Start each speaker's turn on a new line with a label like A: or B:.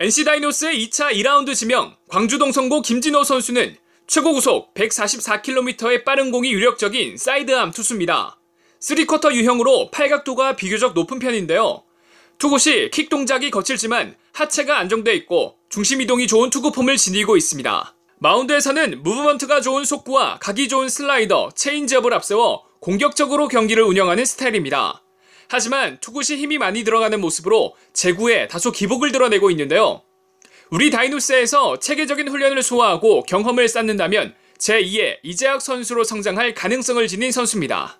A: NC 다이노스의 2차 2라운드 지명 광주동 선고 김진호 선수는 최고 구속 144km의 빠른 공이 유력적인 사이드암 투수입니다. 3쿼터 유형으로 팔각도가 비교적 높은 편인데요. 투구 시 킥 동작이 거칠지만 하체가 안정돼 있고 중심 이동이 좋은 투구폼을 지니고 있습니다. 마운드에서는 무브먼트가 좋은 속구와 각이 좋은 슬라이더, 체인지업을 앞세워 공격적으로 경기를 운영하는 스타일입니다. 하지만 투구시 힘이 많이 들어가는 모습으로 제구에 다소 기복을 드러내고 있는데요. 우리 다이노스에서 체계적인 훈련을 소화하고 경험을 쌓는다면 제2의 이재학 선수로 성장할 가능성을 지닌
B: 선수입니다.